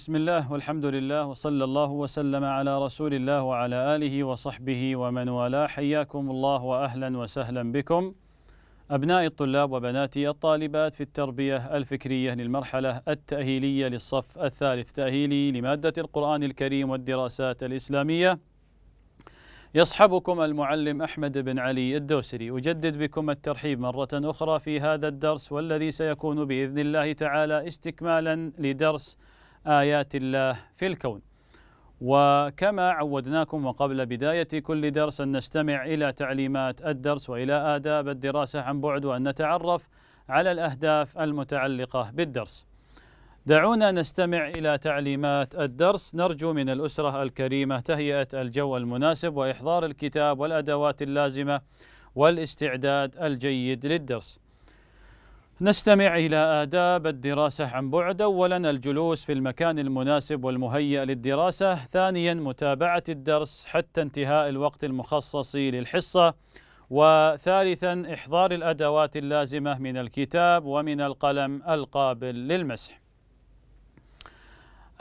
بسم الله والحمد لله وصلى الله وسلم على رسول الله وعلى آله وصحبه ومن والاه حياكم الله وأهلا وسهلا بكم أبناء الطلاب وبناتي الطالبات في التربية الفكرية للمرحلة التأهيلية للصف الثالث تأهيلي لمادة القرآن الكريم والدراسات الإسلامية يصحبكم المعلم أحمد بن علي الدوسري أجدد بكم الترحيب مرة أخرى في هذا الدرس والذي سيكون بإذن الله تعالى استكمالا لدرس آيات الله في الكون وكما عودناكم وقبل بداية كل درس أن نستمع إلى تعليمات الدرس وإلى آداب الدراسة عن بعد وأن نتعرف على الأهداف المتعلقة بالدرس دعونا نستمع إلى تعليمات الدرس نرجو من الأسرة الكريمة تهيئة الجو المناسب وإحضار الكتاب والأدوات اللازمة والاستعداد الجيد للدرس نستمع إلى آداب الدراسة عن بعد أولا الجلوس في المكان المناسب والمهيأ للدراسة ثانيا متابعة الدرس حتى انتهاء الوقت المخصص للحصة وثالثا إحضار الأدوات اللازمة من الكتاب ومن القلم القابل للمسح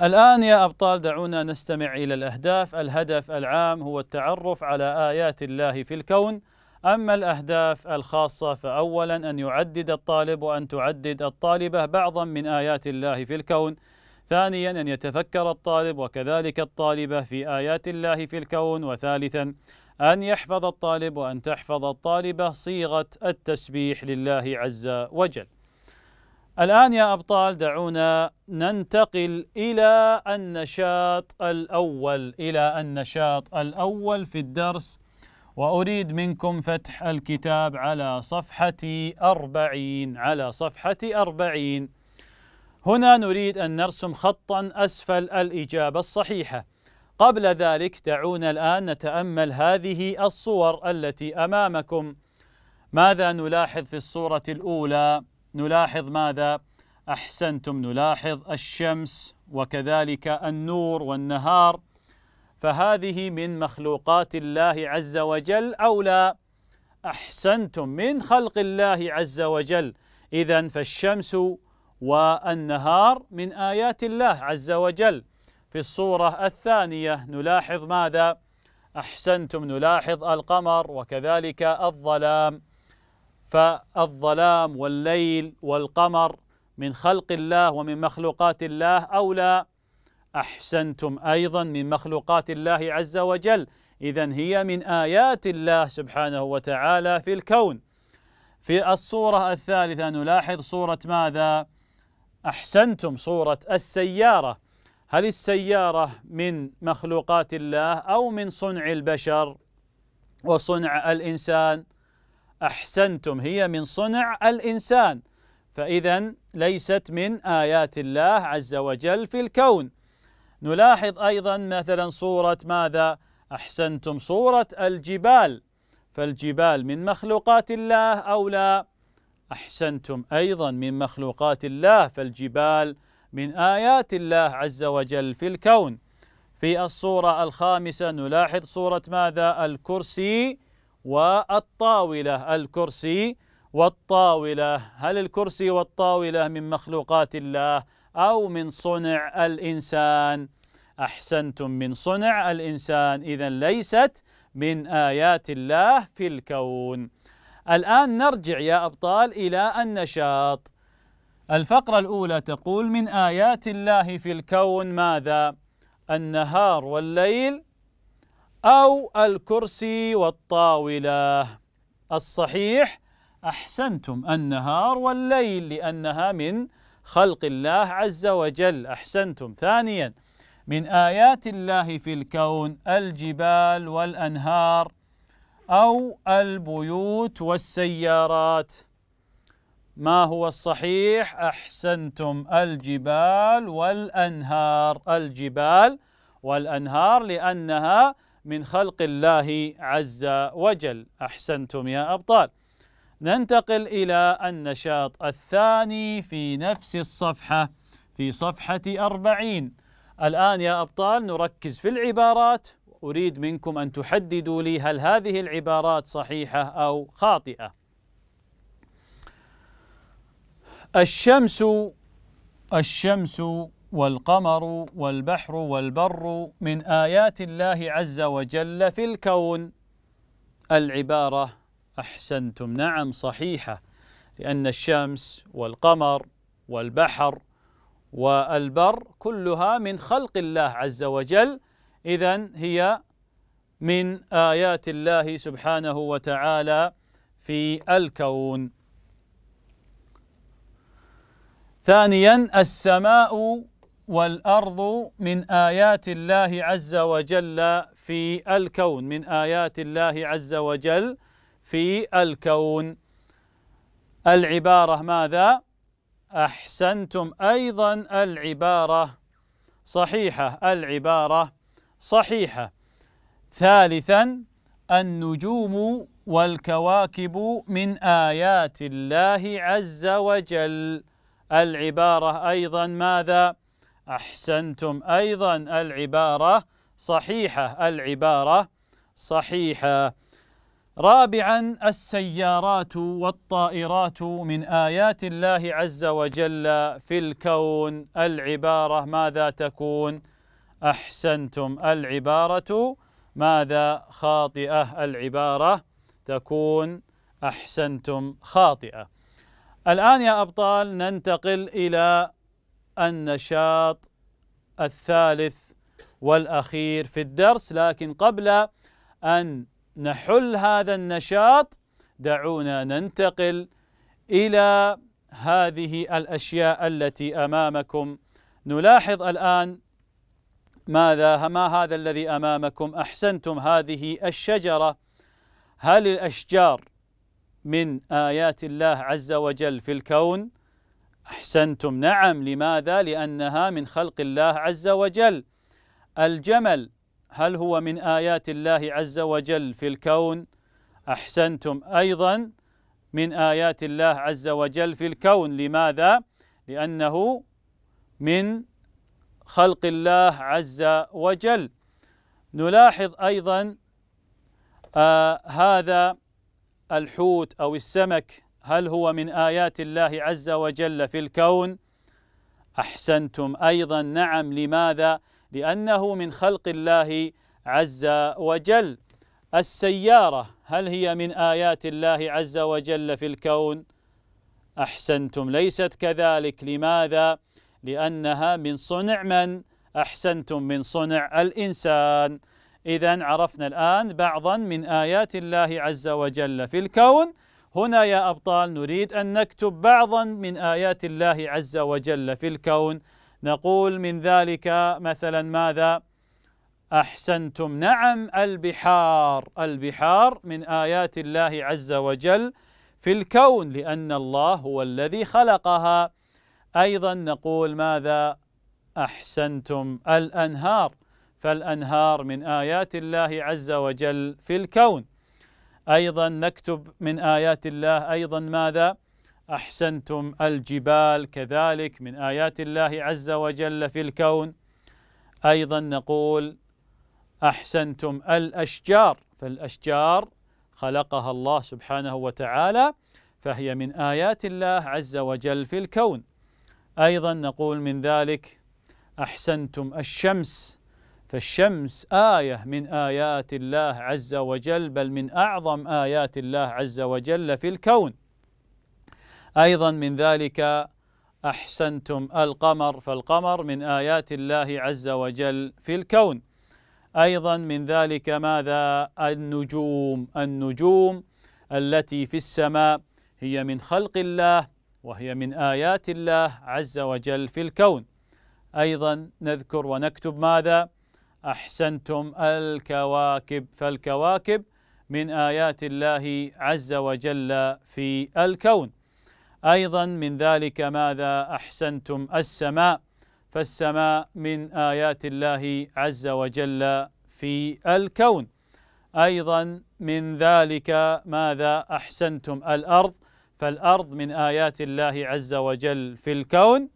الآن يا أبطال دعونا نستمع إلى الأهداف الهدف العام هو التعرف على آيات الله في الكون أما الأهداف الخاصة فأولا أن يعدد الطالب وأن تعدد الطالبة بعضا من آيات الله في الكون ثانيا أن يتفكر الطالب وكذلك الطالبة في آيات الله في الكون وثالثا أن يحفظ الطالب وأن تحفظ الطالبة صيغة التسبيح لله عز وجل الآن يا أبطال دعونا ننتقل إلى النشاط الأول إلى النشاط الأول في الدرس وأريد منكم فتح الكتاب على صفحة أربعين على صفحة أربعين هنا نريد أن نرسم خطا أسفل الإجابة الصحيحة قبل ذلك دعونا الآن نتأمل هذه الصور التي أمامكم ماذا نلاحظ في الصورة الأولى؟ نلاحظ ماذا؟ أحسنتم نلاحظ الشمس وكذلك النور والنهار فهذه من مخلوقات الله عز وجل أو لا أحسنتم من خلق الله عز وجل إذا فالشمس والنهار من آيات الله عز وجل في الصورة الثانية نلاحظ ماذا؟ أحسنتم نلاحظ القمر وكذلك الظلام فالظلام والليل والقمر من خلق الله ومن مخلوقات الله أو لا احسنتم ايضا من مخلوقات الله عز وجل اذا هي من ايات الله سبحانه وتعالى في الكون في الصوره الثالثه نلاحظ صوره ماذا احسنتم صوره السياره هل السياره من مخلوقات الله او من صنع البشر وصنع الانسان احسنتم هي من صنع الانسان فاذا ليست من ايات الله عز وجل في الكون نلاحظ أيضا مثلا صورة ماذا أحسنتم صورة الجبال فالجبال من مخلوقات الله أو لا أحسنتم أيضا من مخلوقات الله فالجبال من آيات الله عز وجل في الكون في الصورة الخامسة نلاحظ صورة ماذا الكرسي والطاولة الكرسي والطاولة هل الكرسي والطاولة من مخلوقات الله أو من صنع الإنسان أحسنتم من صنع الإنسان إذا ليست من آيات الله في الكون الآن نرجع يا أبطال إلى النشاط الفقرة الأولى تقول من آيات الله في الكون ماذا؟ النهار والليل أو الكرسي والطاولة الصحيح أحسنتم النهار والليل لأنها من خلق الله عز وجل احسنتم ثانيا من ايات الله في الكون الجبال والانهار او البيوت والسيارات ما هو الصحيح احسنتم الجبال والانهار الجبال والانهار لانها من خلق الله عز وجل احسنتم يا ابطال ننتقل إلى النشاط الثاني في نفس الصفحة في صفحة أربعين الآن يا أبطال نركز في العبارات أريد منكم أن تحددوا لي هل هذه العبارات صحيحة أو خاطئة الشمس الشمس والقمر والبحر والبر من آيات الله عز وجل في الكون العبارة أحسنتم نعم صحيحة لأن الشمس والقمر والبحر والبر كلها من خلق الله عز وجل إذا هي من آيات الله سبحانه وتعالى في الكون ثانيا السماء والأرض من آيات الله عز وجل في الكون من آيات الله عز وجل في الكون العبارة ماذا؟ أحسنتم أيضا العبارة صحيحة العبارة صحيحة ثالثا النجوم والكواكب من آيات الله عز وجل العبارة أيضا ماذا؟ أحسنتم أيضا العبارة صحيحة العبارة صحيحة رابعا السيارات والطائرات من ايات الله عز وجل في الكون العباره ماذا تكون احسنتم العباره ماذا خاطئه العباره تكون احسنتم خاطئه الان يا ابطال ننتقل الى النشاط الثالث والاخير في الدرس لكن قبل ان نحل هذا النشاط دعونا ننتقل إلى هذه الأشياء التي أمامكم نلاحظ الآن ماذا ما هذا الذي أمامكم أحسنتم هذه الشجرة هل الأشجار من آيات الله عز وجل في الكون أحسنتم نعم لماذا لأنها من خلق الله عز وجل الجمل هل هو من آيات الله عز وجل في الكون أحسنتم أيضا من آيات الله عز وجل في الكون لماذا؟ لأنه من خلق الله عز وجل نلاحظ أيضا آه هذا الحوت أو السمك هل هو من آيات الله عز وجل في الكون؟ أحسنتم أيضا نعم لماذا؟ لأنه من خلق الله عز وجل السيارة هل هي من آيات الله عز وجل في الكون؟ أحسنتم ليست كذلك لماذا؟ لأنها من صنع من؟ أحسنتم من صنع الإنسان إذا عرفنا الآن بعضا من آيات الله عز وجل في الكون هنا يا أبطال نريد أن نكتب بعضا من آيات الله عز وجل في الكون نقول من ذلك مثلا ماذا؟ احسنتم نعم البحار البحار من ايات الله عز وجل في الكون لان الله هو الذي خلقها ايضا نقول ماذا؟ احسنتم الانهار فالانهار من ايات الله عز وجل في الكون ايضا نكتب من ايات الله ايضا ماذا؟ احسنتم الجبال كذلك من ايات الله عز وجل في الكون ايضا نقول احسنتم الاشجار فالاشجار خلقها الله سبحانه وتعالى فهي من ايات الله عز وجل في الكون ايضا نقول من ذلك احسنتم الشمس فالشمس ايه من ايات الله عز وجل بل من اعظم ايات الله عز وجل في الكون أيضا من ذلك أحسنتم القمر فالقمر من آيات الله عز وجل في الكون أيضا من ذلك ماذا النجوم النجوم التي في السماء هي من خلق الله وهي من آيات الله عز وجل في الكون أيضا نذكر ونكتب ماذا أحسنتم الكواكب فالكواكب من آيات الله عز وجل في الكون أيضا من ذلك ماذا أحسنتم السماء فالسماء من آيات الله عز وجل في الكون أيضا من ذلك ماذا أحسنتم الأرض فالأرض من آيات الله عز وجل في الكون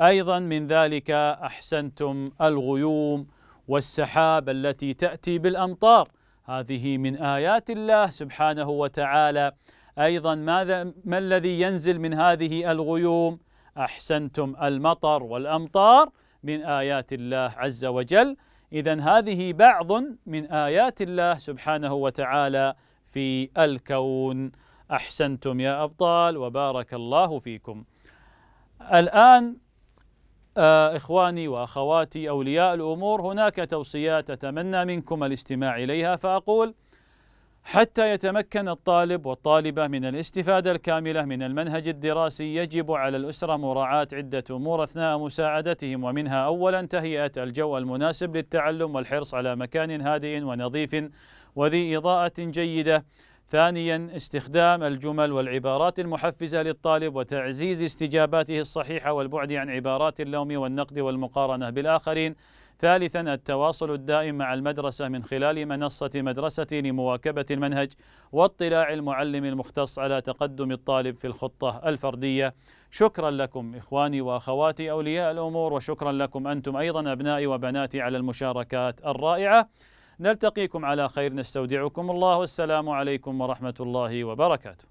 أيضا من ذلك أحسنتم الغيوم والسحاب التي تأتي بالأمطار هذه من آيات الله سبحانه وتعالى أيضا ماذا ما الذي ينزل من هذه الغيوم أحسنتم المطر والأمطار من آيات الله عز وجل إذا هذه بعض من آيات الله سبحانه وتعالى في الكون أحسنتم يا أبطال وبارك الله فيكم الآن آه، إخواني وأخواتي أولياء الأمور هناك توصيات أتمنى منكم الاستماع إليها فأقول حتى يتمكن الطالب والطالبة من الاستفادة الكاملة من المنهج الدراسي يجب على الأسرة مراعاة عدة أمور أثناء مساعدتهم ومنها أولا تهيئة الجو المناسب للتعلم والحرص على مكان هادئ ونظيف وذي إضاءة جيدة ثانيا استخدام الجمل والعبارات المحفزة للطالب وتعزيز استجاباته الصحيحة والبعد عن عبارات اللوم والنقد والمقارنة بالآخرين ثالثا التواصل الدائم مع المدرسة من خلال منصة مدرسة لمواكبة المنهج واطلاع المعلم المختص على تقدم الطالب في الخطة الفردية شكرا لكم إخواني وأخواتي أولياء الأمور وشكرا لكم أنتم أيضا أبنائي وبناتي على المشاركات الرائعة نلتقيكم على خير نستودعكم الله والسلام عليكم ورحمة الله وبركاته